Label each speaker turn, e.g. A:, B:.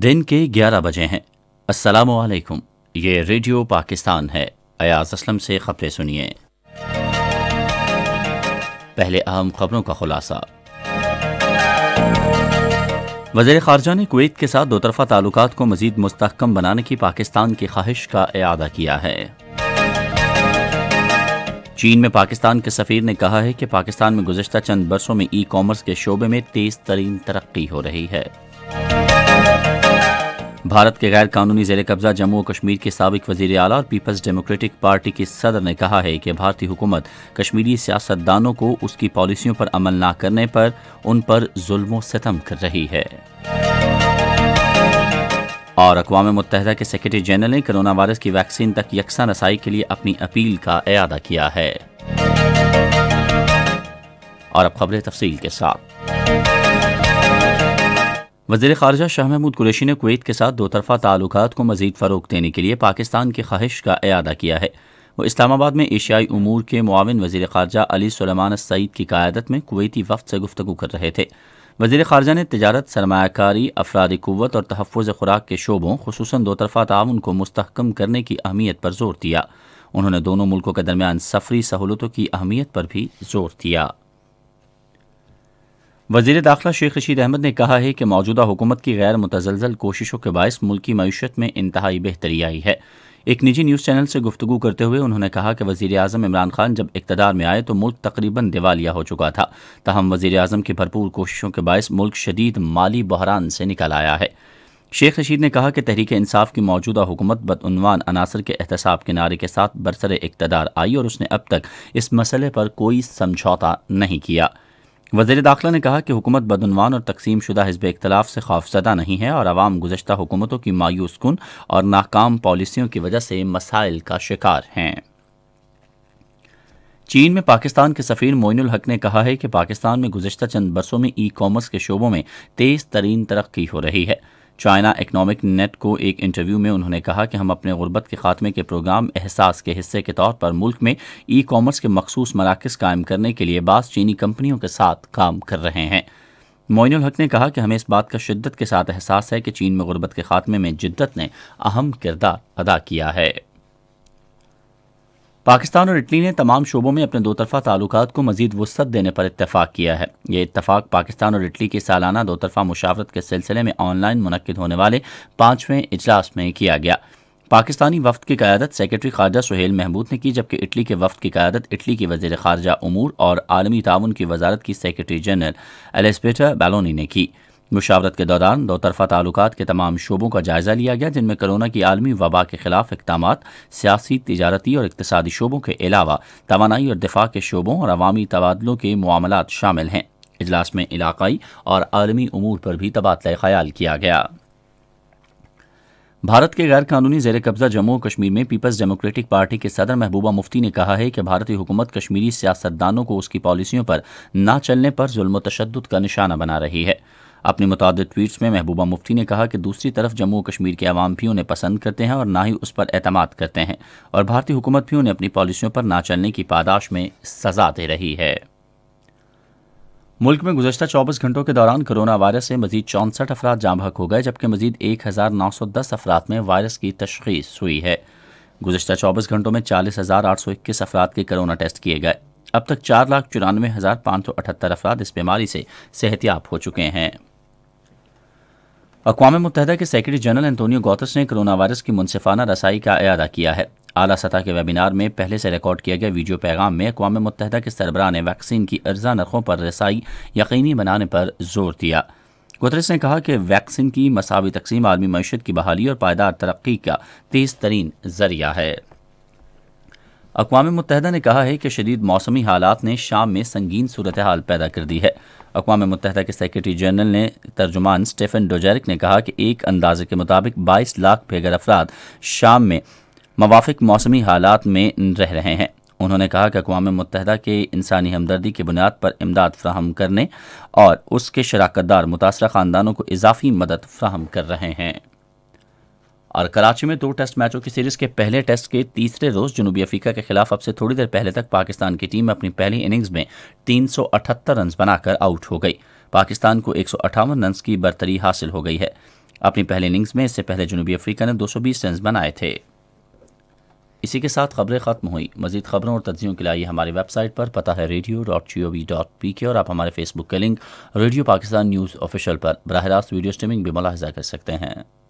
A: दिन के 11 बजे हैं अस्सलाम वालेकुम ये रेडियो पाकिस्तान है अयाज असलम से खबरें सुनिए पहले अहम खबरों का खुलासा वजीर खारजा ने कुवैत के साथ दोतरफा ताल्लुक को मजीद मुस्तकम बनाने की पाकिस्तान की ख्वाहिश का अदा किया है चीन में पाकिस्तान के सफीर ने कहा है कि पाकिस्तान में गुजशत चंद बरसों में ई कॉमर्स के शोबे में तेज तरीन तरक्की हो रही है भारत के गैर कानूनी जेर कब्जा जम्मू और कश्मीर के सबक वजीर अला और पीपल्स डेमोक्रेटिक पार्टी के सदर ने कहा है कि भारतीय हुकूमत कश्मीरी सियासतदानों को उसकी पॉलिसियों पर अमल न करने पर उन पर जुल्म कर रही है और अकवा मुत के सेक्रेटरी जनरल ने कोरोना वायरस की वैक्सीन तक यकसा रसाई के लिए अपनी अपील का अदा किया है और अब खबरें तफसील के साथ वजीर खारजा शाह महमूद कुरेशी ने कुवैत के साथ दो तरफा ताल्लुक को मजीद फ़रोग देने के लिए पाकिस्तान की ख्वाहिश का अदा किया है वो इस्लामाबाद में एशियाई अमूर के मुआवन वजीर खारजा अली सलमान सईद की क़्यादत में कुवैती वफद से गुफ्तु कर रहे थे वजीर खारजा ने तजारत सरमाकारी अफरादी क़वत और तहफ़ खुराक के शोबों खसूस दो तरफा ताउन को मुस्तकम करने की अहमियत पर जोर दिया उन्होंने दोनों मुल्कों के दरमियान सफरी सहूलतों की अहमियत पर भी जोर दिया वजीर दाखिला शेख रशीद अहमद ने कहा है कि मौजूदा हुकूमत की गैर मुतजलजल कोशिशों के बायस मुल्क की मीशत में इंतहाई बेहतरी आई है एक निजी न्यूज़ चैनल से गुफ्तू करते हुए उन्होंने कहा कि वजीर अजम इमरान खान जब इकतदार में आए तो मुल्क तकरीबन दिवालिया हो चुका था तहम वजी अजम की भरपूर कोशिशों के बायस मुल्क शदीद माली बहरान से निकल आया है शेख रशीद ने कहा कि तहरीक इंसाफ की मौजूदा हुकूमत बदनवान अनासर के एहतसाब के नारे के साथ बरसर इकतदार आई और उसने अब तक इस मसले पर कोई समझौता नहीं किया वजीर दाखिला ने कहा कि हुकूमत बदनवान और तकसीम शुदा हिजब इख्तलाफ से खौफजदा नहीं है और आवाम गुजशत हुकूमतों की मायूस कन और नाकाम पॉलिसियों की वजह से मसाइल का शिकार हैं चीन में पाकिस्तान के सफ़ीर मोइनुल हक ने कहा है कि पाकिस्तान में गुजशत चंद बरसों में ई कॉमर्स के शोबों में तेज़ तरीन तरक्की हो रही है चाइना इकनॉमिक नेट को एक इंटरव्यू में उन्होंने कहा कि हम अपने गुर्बत के खात्मे के प्रोग्राम एहसास के हिस्से के तौर पर मुल्क में ई कॉमर्स के मखसूस मराकज़ कायम करने के लिए बास चीनी कंपनियों के साथ काम कर रहे हैं मोइनुल हक ने कहा कि हमें इस बात का शिद्दत के साथ एहसास है कि चीन में गुर्बत के खात्मे में जिद्दत ने अहम किरदार अदा किया है पाकिस्तान और इटली ने तमाम शोबों में अपने दोतरफा ताल्लुक को मजीद वसत देने पर इतफाक़ किया है ये इतफाक़ पाकिस्तान और इटली के सालाना दो तरफा मुशावरत के सिलसिले में ऑनलाइन मुनद होने वाले पांचवें इजलास में किया गया पाकिस्तानी वफद की क्यादत सेक्रेटरी खारजा सुहेल महमूद ने की जबकि इटली के वफद की क्यादत इटली के वजी खारजा अमूर और आलमी ताउन की वजारत की सेक्रेटरी जनरल एलेस्पेटा बैलोनी ने की मुशावरत के दौरान दो तरफा ताल्लुक के तमाम शोबों का जायज़ा लिया गया जिनमें कोरोना की आलमी वबा के खिलाफ इकदाम सियासी तजारती और इकतदी शोबों के अलावा तोानाई और दिफा के शोबों और अवामी तबादलों के मामला शामिल हैं इजलास में इलाकई और आलमी अमूर पर भी तबादला ख्याल किया गया भारत के गैर कानूनी जेर कब्जा जम्मू कश्मीर में पीपल्स डेमोक्रेटिक पार्टी के सदर महबूबा मुफ्ती ने कहा है कि भारतीय हुकूमत कश्मीरी सियासतदानों को उसकी पॉलिसियों पर न चलने पर जुल्म तशद का निशाना बना रही है अपने मुतद ट्वीट्स में महबूबा मुफ्ती ने कहा कि दूसरी तरफ जम्मू कश्मीर के अवाम भी उन्हें पसंद करते हैं और ना ही उस पर अतमाद करते हैं और भारतीय हुकूमत भी उन्हें अपनी पॉलिसियों पर ना चलने की पादाश में सजा दे रही है मुल्क में गुजशत चौबीस घंटों के दौरान कोरोना वायरस से मजीद चौंसठ अफराद भक हो गए जबकि मजीद एक हज़ार नौ सौ दस अफराद में वायरस की तशखीस हुई है गुजशत चौबीस घंटों में चालीस हज़ार आठ सौ इक्कीस अफराद के कोरोना टेस्ट किए गए अब तक चार लाख चौरानवे हज़ार पाँच सौ अठहत्तर अफराद इस बीमारी से सेहतियाब हो चुके हैं अकवा मुतहदा के सेक्रेटरी जनरल एंटोनियो गौतस ने कोरोना वायरस की मुनसिफाना रसाई का अदा किया है आला सतह के वेबिनार में पहले से रिकॉर्ड किया गया वीडियो पैगाम में अकवा मुतहदा के सरबराह ने वैक्सीन की अर्जा नरखों पर रसाई यकीनी बनाने पर जोर दिया गुतरस ने कहा कि वैक्सीन की मसावी तकसीम आलमी मीशत की बहाली और पायदार तरक्की का तेज़ तरीन जरिया है अकवा मुतहदा ने कहा है कि शदीद मौसमी हालात ने शाम में संगीन सूरत हाल पैदा कर दी है अकवा मुतहदा के सेक्रेटरी जनरल ने तर्जुमान स्टेफन डोजेरिक ने कहा कि एक अंदाजे के मुताबिक बाईस लाख बेगर अफराद शाम में मवाफिक मौसमी हालात में रह रहे हैं उन्होंने कहा कि अकवा मुतहदा के इंसानी हमदर्दी की बुनियाद पर इमदाद फ्राहम करने और उसके शराकत दार मुतासर ख़ानदानों को इजाफी मदद फ्राहम कर रहे हैं और कराची में दो टेस्ट मैचों की सीरीज के पहले टेस्ट के तीसरे रोज जनूबी अफ्रीका के खिलाफ अब से थोड़ी देर पहले तक पाकिस्तान की टीम अपनी पहली इनिंग्स में 378 रन बनाकर आउट हो गई पाकिस्तान को एक रन की बर्तरी हासिल हो गई है अपनी पहली इनिंग्स में इससे पहले जनूबी अफ्रीका ने दो रन बनाए थे इसी के साथ खबरें ख़त्म हुई मजीद खबरों और तजियों के लिए हमारी वेबसाइट पर पता है radio dot G O V dot P K और आप हमारे फेसबुक के link radio Pakistan news official पर बरह रास्त वीडियो स्ट्रीमिंग भी मुलाहजा कर सकते हैं